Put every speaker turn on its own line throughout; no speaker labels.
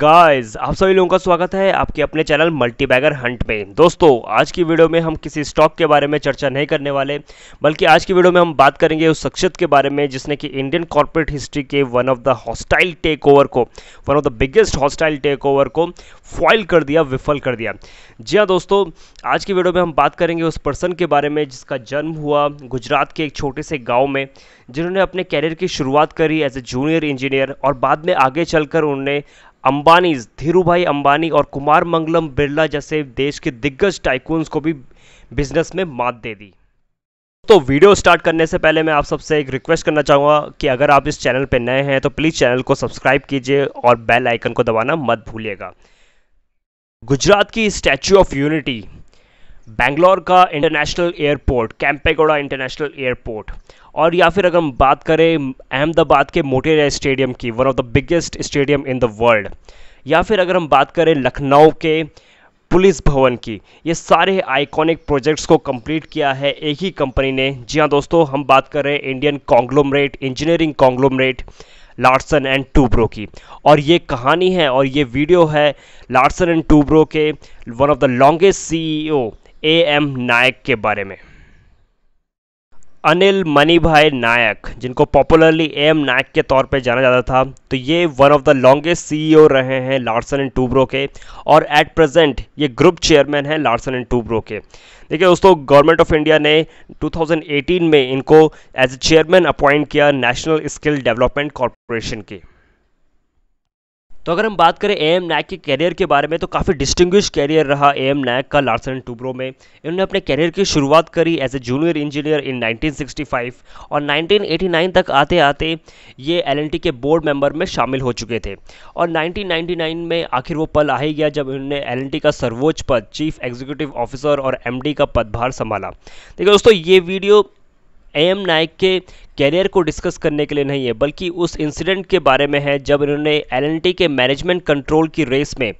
guys आप सभी लोगों का स्वागत है आपके अपने चैनल मल्टीबैगर हंट में दोस्तों आज की वीडियो में हम किसी स्टॉक के बारे में चर्चा नहीं करने वाले बल्कि आज की वीडियो में हम बात करेंगे उस शख्सियत के बारे में जिसने कि इंडियन कॉर्पोरेट हिस्ट्री के one of the hostile takeover को one of the biggest hostile takeover को फॉइल कर दिया विफल कर दिया जी हाँ दोस्तों आज की वीडियो में हम बात करेंगे उस पर्सन के बारे में जिसका जन्म हुआ गुजरात के एक छोटे से गाँव में जिन्होंने अपने कैरियर की शुरुआत करी एज ए जूनियर इंजीनियर और बाद में आगे चलकर उन्होंने अंबानी धीरू भाई अंबानी और कुमार मंगलम बिरला जैसे देश के दिग्गज टाइकून्स को भी बिजनेस में मात दे दी तो वीडियो स्टार्ट करने से पहले मैं आप सबसे एक रिक्वेस्ट करना चाहूँगा कि अगर आप इस चैनल पर नए हैं तो प्लीज़ चैनल को सब्सक्राइब कीजिए और बेल आइकन को दबाना मत भूलिएगा गुजरात की स्टैचू ऑफ यूनिटी बैंगलोर का international airport Kempegowda international airport और या फिर अगर हम बात करें अहमदाबाद के मोटेरा स्टेडियम की one of the biggest stadium in the world या फिर अगर हम बात करें लखनऊ के पुलिस भवन की ये सारे आइकॉनिक प्रोजेक्ट्स को कंप्लीट किया है एक ही कंपनी ने जी हाँ दोस्तों हम बात कर रहे हैं Indian conglomerate engineering conglomerate Larsen and Toubro की और ये कहानी है और ये वीडियो है लार्सन एंड टूब्रो के one of the longest CEO A M Naik के बारे में अनिल मनीभाई नायक जिनको पॉपुलरली एम नायक के तौर पे जाना जाता था तो ये one of the longest CEO रहे हैं लार्सन एंड टूब्रो के और एट प्रेजेंट ये ग्रुप चेयरमैन हैं लार्सन एंड टूब्रो के देखिए दोस्तों गवर्नमेंट ऑफ इंडिया ने 2018 में इनको एज ए चेयरमैन अपॉइंट किया नेशनल स्किल डेवलपमेंट कॉरपोरेशन की तो अगर हम बात करें ए एम नायक के कैरियर के बारे में तो काफ़ी डिस्टिंग्विश कैरियर रहा ए एम नायक का लार्सन टूब्रो में इन्होंने अपने कैरियर की शुरुआत करी as a junior engineer in 1965 और 1989 तक आते आते ये एल के बोर्ड मेंबर में शामिल हो चुके थे और 1999 में आखिर वो पल आ ही गया जब इन्होंने एल का सर्वोच्च पद चीफ एग्जीक्यूटिव ऑफिसर और एम का पदभार संभाला देखिए दोस्तों ये वीडियो एम नायक के कैरियर को डिस्कस करने के लिए नहीं है बल्कि उस इंसिडेंट के बारे में है जब इन्होंने एल के मैनेजमेंट कंट्रोल की रेस में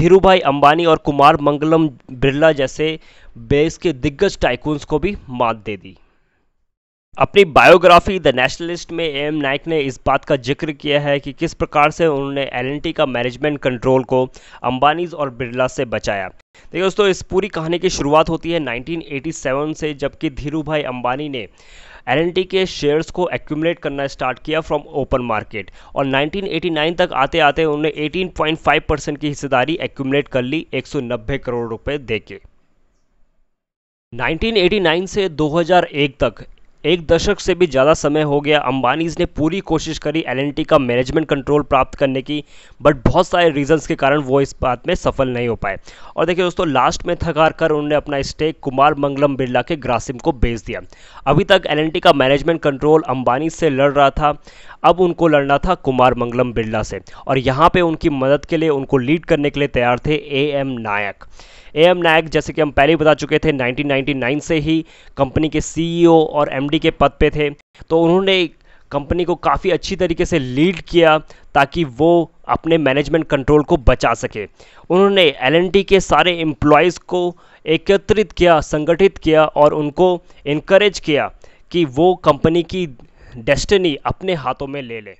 धीरू भाई अंबानी और कुमार मंगलम बिरला जैसे बेस के दिग्गज टाइकून्स को भी मात दे दी अपनी बायोग्राफी द नेशनलिस्ट में एम नाइक ने इस बात का जिक्र किया है कि किस प्रकार से उन्होंने एल का मैनेजमेंट कंट्रोल को अंबानीज और बिरला से बचाया देखिए दोस्तों इस पूरी कहानी की शुरुआत होती है 1987 से जबकि धीरू भाई अंबानी ने एल के शेयर्स को एक्यूमुलेट करना स्टार्ट किया फ्रॉम ओपन मार्केट और 1989 तक आते आते उन्होंने 18.5 परसेंट की हिस्सेदारी एक्यूमुलेट कर ली 190 करोड़ रुपए देके 1989 से 2001 तक एक दशक से भी ज़्यादा समय हो गया अंबानीज ने पूरी कोशिश करी एल का मैनेजमेंट कंट्रोल प्राप्त करने की बट बहुत सारे रीजंस के कारण वो इस बात में सफल नहीं हो पाए और देखिए दोस्तों लास्ट में थकार कर उन्होंने अपना स्टेक कुमार मंगलम बिरला के ग्रासिम को बेच दिया अभी तक एल का मैनेजमेंट कंट्रोल अंबानी से लड़ रहा था अब उनको लड़ना था कुमार मंगलम बिरला से और यहाँ पर उनकी मदद के लिए उनको लीड करने के लिए तैयार थे ए एम नायक एम नायक जैसे कि हम पहले ही बता चुके थे 1999 से ही कंपनी के सीईओ e और एमडी के पद पे थे तो उन्होंने कंपनी को काफ़ी अच्छी तरीके से लीड किया ताकि वो अपने मैनेजमेंट कंट्रोल को बचा सके उन्होंने एल के सारे एम्प्लॉयज़ को एकत्रित किया संगठित किया और उनको इनक्रेज किया कि वो कंपनी की डेस्टिनी अपने हाथों में ले लें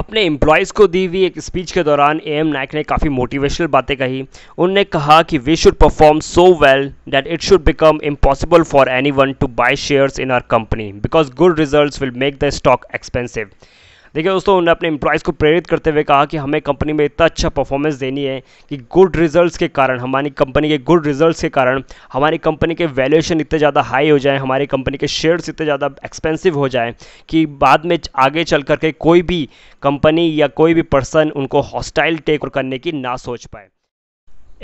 अपने एम्प्लॉयज़ को दी हुई एक स्पीच के दौरान ए एम नायक ने काफ़ी मोटिवेशनल बातें कही उन्होंने कहा कि we should perform so well that it should become impossible for anyone to buy shares in our company because good result will make the stock expensive देखिए दोस्तों उन्होंने अपने एम्प्लॉयज़ को प्रेरित करते हुए कहा कि हमें कंपनी में इतना अच्छा परफॉर्मेंस देनी है कि गुड रिजल्ट्स के कारण हमारी कंपनी के गुड रिजल्ट्स के कारण हमारी कंपनी के वैल्यूएशन इतने ज़्यादा हाई हो जाए हमारी कंपनी के शेयर्स इतने ज़्यादा एक्सपेंसिव हो जाए कि बाद में आगे चल करके कोई भी कंपनी या कोई भी पर्सन उनको हॉस्टाइल टेक करने की ना सोच पाए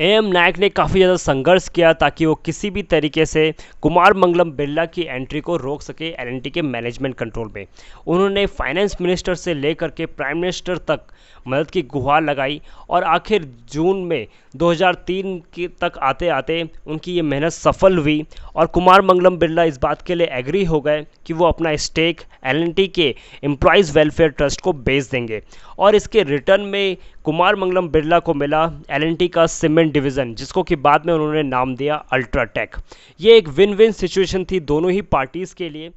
एम नायक ने काफ़ी ज़्यादा संघर्ष किया ताकि वो किसी भी तरीके से कुमार मंगलम बिरला की एंट्री को रोक सके एल के मैनेजमेंट कंट्रोल में उन्होंने फाइनेंस मिनिस्टर से लेकर के प्राइम मिनिस्टर तक मदद की गुहार लगाई और आखिर जून में 2003 के तक आते आते उनकी ये मेहनत सफल हुई और कुमार मंगलम बिरला इस बात के लिए एग्री हो गए कि वो अपना स्टेक एल के एम्प्लॉयज़ वेलफेयर ट्रस्ट को बेच देंगे और इसके रिटर्न में कुमार मंगलम बिरला को मिला एल का सीमेंट एंड डिवीज़न जिसको कि बाद में उन्होंने नाम दिया अल्ट्राटेक ये एक विन विन सिचुएशन थी दोनों ही पार्टीज़ के लिए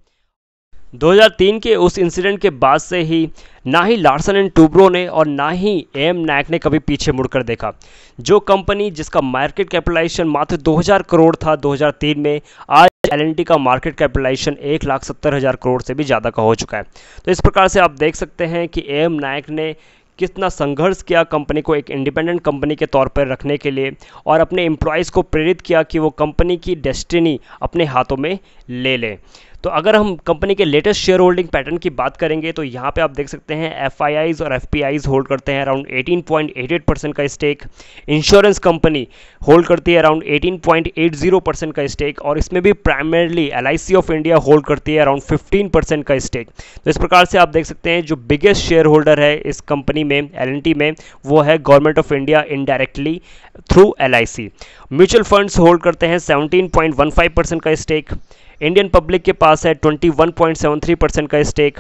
2003 के उस इंसिडेंट के बाद से ही ना ही लार्सन एंड टूब्रो ने और ना ही एम नायक ने कभी पीछे मुड़कर देखा जो कंपनी जिसका मार्केट कैपिटलाइजेशन मात्र 2000 करोड़ था 2003 में आज एल का मार्केट कैपिटलाइजेशन एक लाख सत्तर हज़ार करोड़ से भी ज़्यादा का हो चुका है तो इस प्रकार से आप देख सकते हैं कि एम नायक ने कितना संघर्ष किया कंपनी को एक इंडिपेंडेंट कंपनी के तौर पर रखने के लिए और अपने एम्प्लॉयज़ को प्रेरित किया कि वो कंपनी की डेस्टिनी अपने हाथों में ले लें तो अगर हम कंपनी के लेटेस्ट शेयर होल्डिंग पैटर्न की बात करेंगे तो यहाँ पे आप देख सकते हैं एफ और एफ होल्ड करते हैं अराउंड 18.88 परसेंट का स्टेक इंश्योरेंस कंपनी होल्ड करती है अराउंड 18.80 परसेंट का स्टेक और इसमें भी primarily L of India hold करती है अराउंड 15 परसेंट का स्टेक तो इस प्रकार से आप देख सकते हैं जो बिगेस्ट शेयर होल्डर है इस कंपनी में एल में वो है government of India indirectly through L mutual funds hold करते हैं 17.15 परसेंट का स्टेक इंडियन पब्लिक के पास है 21.73 परसेंट का स्टेक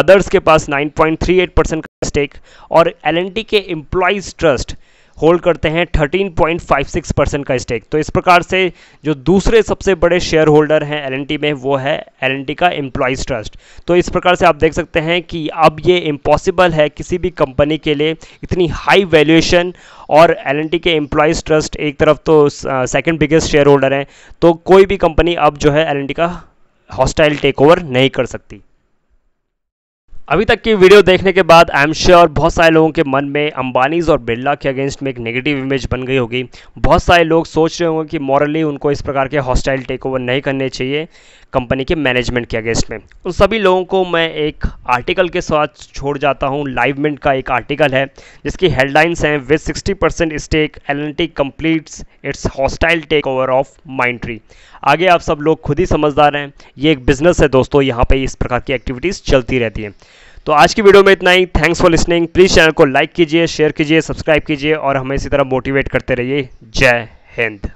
अदर्स के पास 9.38 परसेंट का स्टेक और एल के एम्प्लॉयज़ ट्रस्ट होल्ड करते हैं 13.56 परसेंट का स्टेक तो इस प्रकार से जो दूसरे सबसे बड़े शेयर होल्डर हैं एल में वो है एल का एम्प्लॉयज़ ट्रस्ट तो इस प्रकार से आप देख सकते हैं कि अब ये इम्पॉसिबल है किसी भी कंपनी के लिए इतनी हाई वैल्यूएशन और एल के एम्प्लॉयज़ ट्रस्ट एक तरफ तो सेकेंड बिगेस्ट शेयर होल्डर हैं तो कोई भी कंपनी अब जो है एल का हॉस्टाइल टेक ओवर नहीं कर सकती अभी तक की वीडियो देखने के बाद आई एम श्योर बहुत सारे लोगों के मन में अंबानीज और बिरला के अगेंस्ट में एक नेगेटिव इमेज बन गई होगी बहुत सारे लोग सोच रहे होंगे कि मॉरली उनको इस प्रकार के हॉस्टाइल टेक ओवर नहीं करने चाहिए कंपनी के मैनेजमेंट के अगेंस्ट में उन सभी लोगों को मैं एक आर्टिकल के साथ छोड़ जाता हूँ लाइवमेंट का एक आर्टिकल है जिसकी हेडलाइंस हैं with sixty percent stake L N T completes its hostile takeover of Mindtree आगे आप सब लोग खुद ही समझदार हैं ये एक बिजनेस है दोस्तों यहाँ पे इस प्रकार की एक्टिविटीज़ चलती रहती हैं तो आज की वीडियो में इतना ही thanks for listening please channel को लाइक कीजिए शेयर कीजिए सब्सक्राइब कीजिए और हमें इसी तरह मोटिवेट करते रहिए जय हिंद